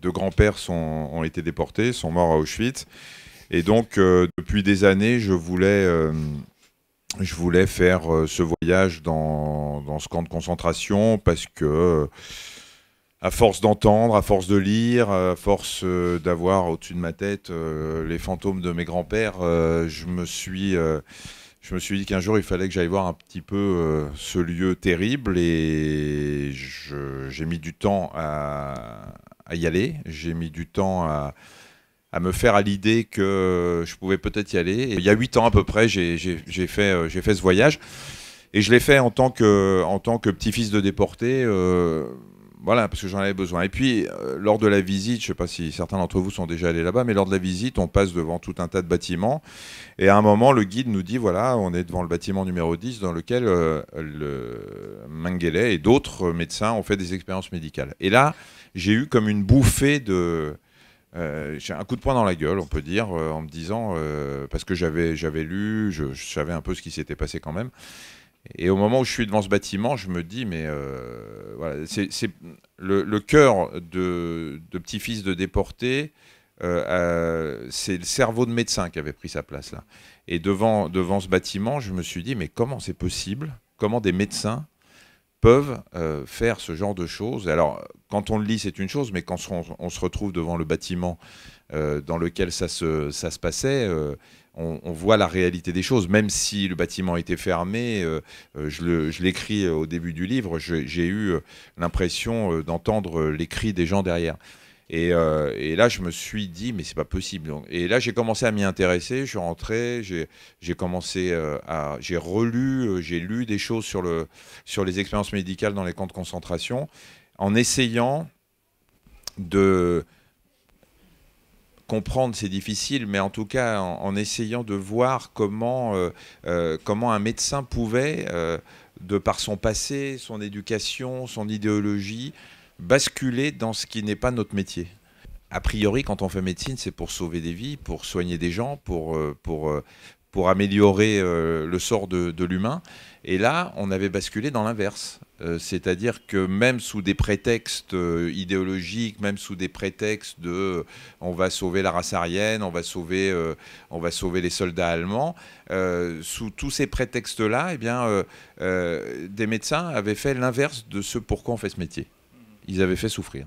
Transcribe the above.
deux grands-pères ont été déportés, sont morts à Auschwitz. Et donc, euh, depuis des années, je voulais, euh, je voulais faire euh, ce voyage dans, ce camp de concentration parce que à force d'entendre, à force de lire, à force d'avoir au-dessus de ma tête les fantômes de mes grands-pères, je, me suis, je me suis dit qu'un jour il fallait que j'aille voir un petit peu ce lieu terrible et j'ai mis du temps à, à y aller. J'ai mis du temps à, me faire à l'idée que je pouvais peut-être y aller. il y a 8 ans à peu près, j'ai fait, euh, fait ce voyage. Et je l'ai fait en tant que, que petit-fils de déporté. Euh, voilà, parce que j'en avais besoin. Et puis, euh, lors de la visite, je ne sais pas si certains d'entre vous sont déjà allés là-bas, mais lors de la visite, on passe devant tout un tas de bâtiments. Et à un moment, le guide nous dit, voilà, on est devant le bâtiment numéro 10 dans lequel euh, Mengele et d'autres médecins ont fait des expériences médicales. Et là, j'ai eu comme une bouffée de... Euh, j'ai un coup de poing dans la gueule, on peut dire, en me disant, parce que j'avais lu, je savais un peu ce qui s'était passé quand même. Et au moment où je suis devant ce bâtiment, je me dis, mais euh, voilà, c'est le, cœur de, petit-fils de déportés, euh, euh, c'est le cerveau de médecin qui avait pris sa place là. Et devant, devant ce bâtiment, je me suis dit, mais comment c'est possible Comment des médecins peuvent faire ce genre de choses Alors, quand on le lit, c'est une chose, mais quand on se retrouve devant le bâtiment euh, dans lequel ça se, ça se passait, euh, on, voit la réalité des choses. Même si le bâtiment était fermé, euh, je l'écris au début du livre, j'ai eu l'impression d'entendre les cris des gens derrière. Et, et, là, je me suis dit, mais c'est pas possible. Et là, j'ai commencé à m'y intéresser. Je suis rentré, j'ai commencé à, j'ai relu, j'ai lu des choses sur le, sur les expériences médicales dans les camps de concentration, en essayant de comprendre, c'est difficile, mais en tout cas en, essayant de voir comment, euh, euh, comment un médecin pouvait, euh, de par son passé, son éducation, son idéologie, basculer dans ce qui n'est pas notre métier a priori, quand on fait médecine, c'est pour sauver des vies, pour soigner des gens, pour, pour, pour améliorer le sort de l'humain. Et là, on avait basculé dans l'inverse. Euh, c'est-à-dire que même sous des prétextes euh, idéologiques, même sous des prétextes de euh, on va sauver la race aryenne, on va sauver, on va sauver les soldats allemands, sous tous ces prétextes-là, eh bien, des médecins avaient fait l'inverse de ce pourquoi on fait ce métier. Ils avaient fait souffrir.